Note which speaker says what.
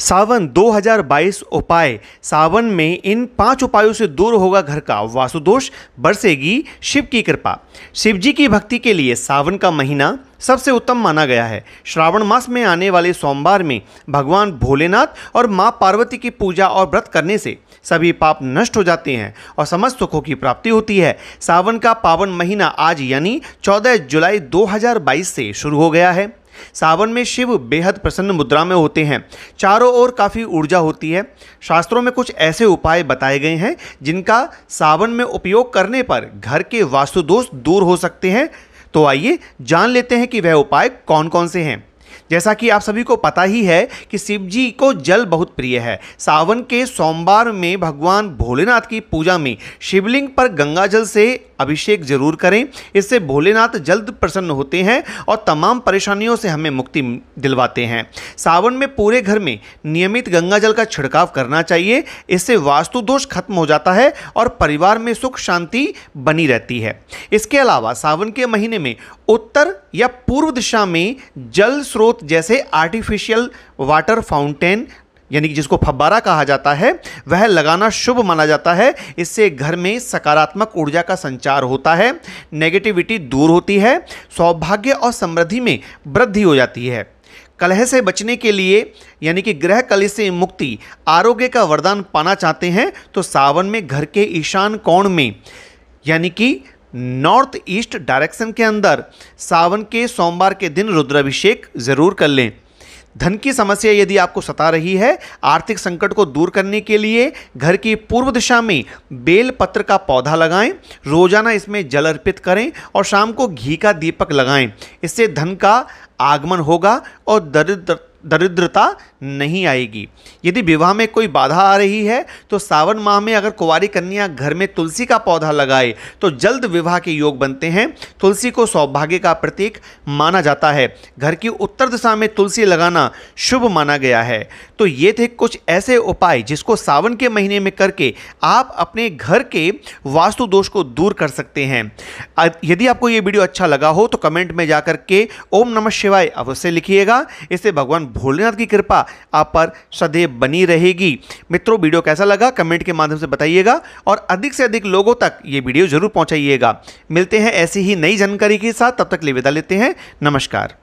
Speaker 1: सावन 2022 उपाय सावन में इन पांच उपायों से दूर होगा घर का वासुदोष बरसेगी शिव की कृपा शिव जी की भक्ति के लिए सावन का महीना सबसे उत्तम माना गया है श्रावण मास में आने वाले सोमवार में भगवान भोलेनाथ और माँ पार्वती की पूजा और व्रत करने से सभी पाप नष्ट हो जाते हैं और समस्त सुखों की प्राप्ति होती है सावन का पावन महीना आज यानी 14 जुलाई 2022 से शुरू हो गया है सावन में शिव बेहद प्रसन्न मुद्रा में होते हैं चारों ओर काफ़ी ऊर्जा होती है शास्त्रों में कुछ ऐसे उपाय बताए गए हैं जिनका सावन में उपयोग करने पर घर के वास्तुदोष दूर हो सकते हैं तो आइए जान लेते हैं कि वह उपाय कौन कौन से हैं जैसा कि आप सभी को पता ही है कि शिव जी को जल बहुत प्रिय है सावन के सोमवार में भगवान भोलेनाथ की पूजा में शिवलिंग पर गंगा जल से अभिषेक जरूर करें इससे भोलेनाथ जल्द प्रसन्न होते हैं और तमाम परेशानियों से हमें मुक्ति दिलवाते हैं सावन में पूरे घर में नियमित गंगा जल का छिड़काव करना चाहिए इससे वास्तु दोष खत्म हो जाता है और परिवार में सुख शांति बनी रहती है इसके अलावा सावन के महीने में उत्तर या पूर्व दिशा में जल स्रोत जैसे आर्टिफिशियल वाटर फाउंटेन यानी कि जिसको फब्बारा कहा जाता है वह लगाना शुभ माना जाता है इससे घर में सकारात्मक ऊर्जा का संचार होता है नेगेटिविटी दूर होती है सौभाग्य और समृद्धि में वृद्धि हो जाती है कलह से बचने के लिए यानी कि ग्रह कलह से मुक्ति आरोग्य का वरदान पाना चाहते हैं तो सावन में घर के ईशान कोण में यानी कि नॉर्थ ईस्ट डायरेक्शन के अंदर सावन के सोमवार के दिन रुद्राभिषेक जरूर कर लें धन की समस्या यदि आपको सता रही है आर्थिक संकट को दूर करने के लिए घर की पूर्व दिशा में बेल पत्र का पौधा लगाएं रोजाना इसमें जल अर्पित करें और शाम को घी का दीपक लगाएं इससे धन का आगमन होगा और दरिद्र दरिद्रता नहीं आएगी यदि विवाह में कोई बाधा आ रही है तो सावन माह में अगर कुंवारी कन्या घर में तुलसी का पौधा लगाए तो जल्द विवाह के योग बनते हैं तुलसी को सौभाग्य का प्रतीक माना जाता है घर की उत्तर दिशा में तुलसी लगाना शुभ माना गया है तो ये थे कुछ ऐसे उपाय जिसको सावन के महीने में करके आप अपने घर के वास्तु दोष को दूर कर सकते हैं यदि आपको ये वीडियो अच्छा लगा हो तो कमेंट में जाकर के ओम नमः शिवाय अवश्य लिखिएगा इससे भगवान भोलेनाथ की कृपा आप पर सदैव बनी रहेगी मित्रों वीडियो कैसा लगा कमेंट के माध्यम से बताइएगा और अधिक से अधिक लोगों तक ये वीडियो जरूर पहुँचाइएगा मिलते हैं ऐसी ही नई जानकारी के साथ तब तक ले विदा लेते हैं नमस्कार